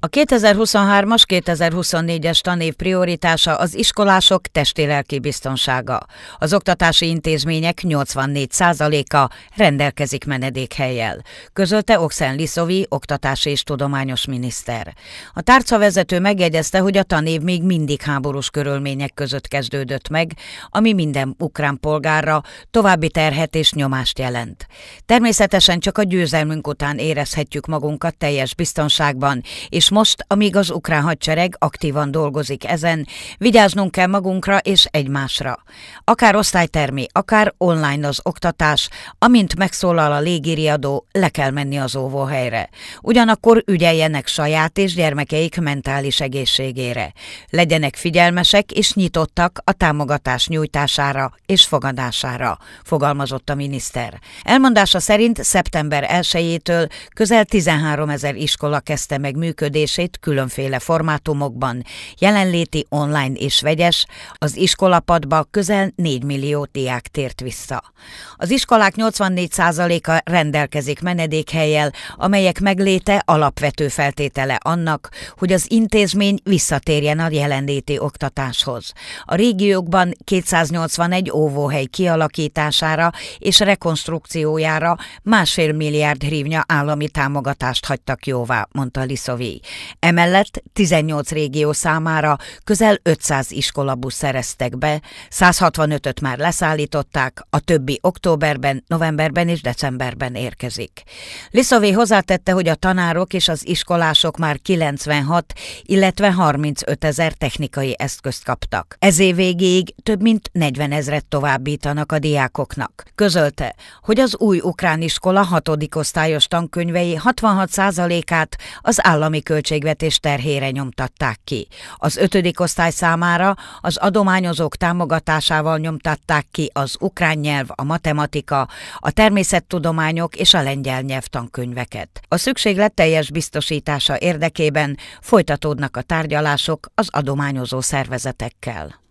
A 2023-as 2024-es tanév prioritása az iskolások testi-lelki biztonsága. Az oktatási intézmények 84%-a rendelkezik menedékhelyel, közölte Oxen Liszovi, oktatási és tudományos miniszter. A tárcavezető megjegyezte, hogy a tanév még mindig háborús körülmények között kezdődött meg, ami minden ukrán polgárra további terhet és nyomást jelent. Természetesen csak a győzelmünk után érezhetjük magunkat teljes biztonságban, és és most, amíg az ukrán hadsereg aktívan dolgozik ezen, vigyáznunk kell magunkra és egymásra. Akár osztálytermi, akár online az oktatás, amint megszólal a légiriadó, le kell menni az óvóhelyre. Ugyanakkor ügyeljenek saját és gyermekeik mentális egészségére. Legyenek figyelmesek és nyitottak a támogatás nyújtására és fogadására, fogalmazott a miniszter. Elmondása szerint szeptember 1-től közel 13 ezer iskola kezdte meg működni működését különféle formátumokban, jelenléti online és vegyes, az iskolapadba közel 4 millió diák tért vissza. Az iskolák 84%-a rendelkezik menedékhelyel, amelyek megléte alapvető feltétele annak, hogy az intézmény visszatérjen a jelenléti oktatáshoz. A régiókban 281 óvóhely kialakítására és rekonstrukciójára másfél milliárd hrívnya állami támogatást hagytak jóvá, mondta Liszovi. Emellett 18 régió számára közel 500 iskolabusz szereztek be, 165-öt már leszállították, a többi októberben, novemberben és decemberben érkezik. Liszové hozzátette, hogy a tanárok és az iskolások már 96, illetve 35 ezer technikai eszközt kaptak. Ez év végéig több mint 40 ezret továbbítanak a diákoknak. Közölte, hogy az új ukrán iskola 6. osztályos tankönyvei 66%-át az állami költségek költségvetés terhére nyomtatták ki. Az ötödik osztály számára az adományozók támogatásával nyomtatták ki az ukrán nyelv, a matematika, a természettudományok és a lengyel nyelvtankönyveket. A szükséglet teljes biztosítása érdekében folytatódnak a tárgyalások az adományozó szervezetekkel.